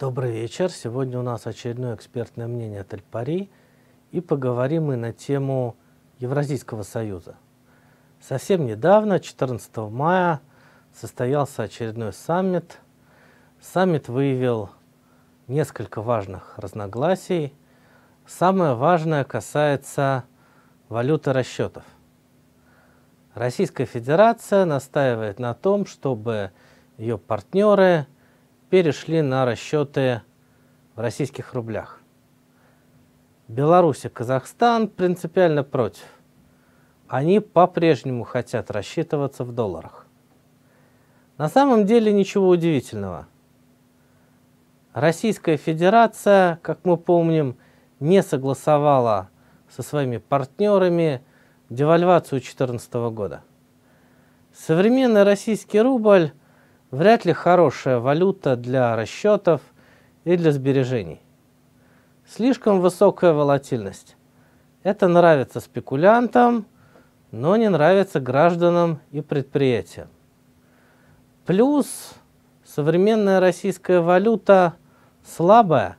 Добрый вечер. Сегодня у нас очередное экспертное мнение от Эль-Пари. И поговорим мы на тему Евразийского союза. Совсем недавно, 14 мая, состоялся очередной саммит. Саммит выявил несколько важных разногласий. Самое важное касается валюты расчетов. Российская Федерация настаивает на том, чтобы ее партнеры – перешли на расчеты в российских рублях. Беларусь и Казахстан принципиально против. Они по-прежнему хотят рассчитываться в долларах. На самом деле ничего удивительного. Российская Федерация, как мы помним, не согласовала со своими партнерами девальвацию 2014 года. Современный российский рубль вряд ли хорошая валюта для расчетов и для сбережений. Слишком высокая волатильность. Это нравится спекулянтам, но не нравится гражданам и предприятиям. Плюс современная российская валюта слабая.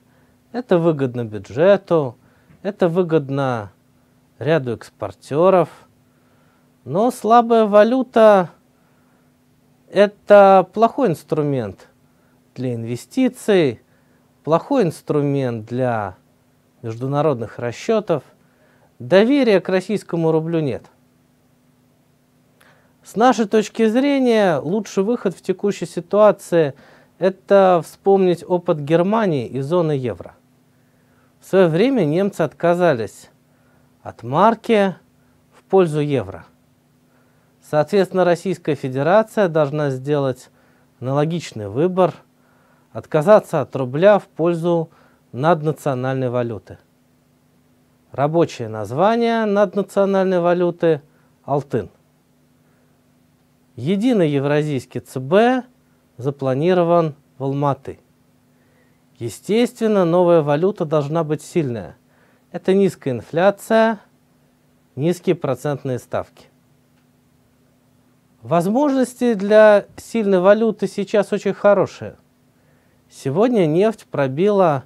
Это выгодно бюджету, это выгодно ряду экспортеров. Но слабая валюта это плохой инструмент для инвестиций, плохой инструмент для международных расчетов. Доверия к российскому рублю нет. С нашей точки зрения, лучший выход в текущей ситуации – это вспомнить опыт Германии и зоны евро. В свое время немцы отказались от марки в пользу евро. Соответственно, Российская Федерация должна сделать аналогичный выбор, отказаться от рубля в пользу наднациональной валюты. Рабочее название наднациональной валюты – Алтын. Единый евразийский ЦБ запланирован в Алматы. Естественно, новая валюта должна быть сильная. Это низкая инфляция, низкие процентные ставки. Возможности для сильной валюты сейчас очень хорошие. Сегодня нефть пробила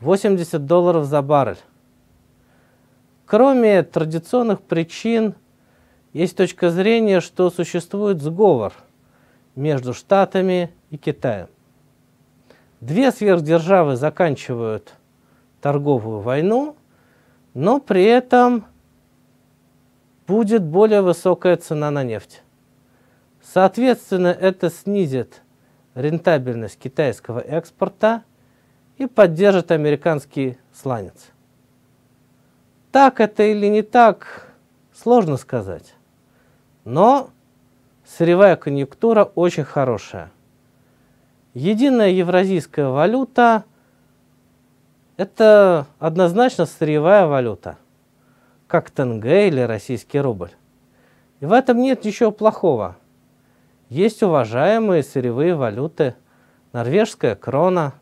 80 долларов за баррель. Кроме традиционных причин, есть точка зрения, что существует сговор между Штатами и Китаем. Две сверхдержавы заканчивают торговую войну, но при этом будет более высокая цена на нефть. Соответственно, это снизит рентабельность китайского экспорта и поддержит американский сланец. Так это или не так, сложно сказать. Но сырьевая конъюнктура очень хорошая. Единая евразийская валюта – это однозначно сырьевая валюта, как тенге или российский рубль. И в этом нет ничего плохого – есть уважаемые сырьевые валюты, норвежская крона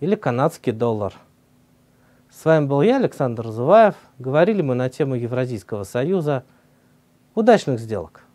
или канадский доллар. С вами был я, Александр Зуваев. Говорили мы на тему Евразийского союза. Удачных сделок!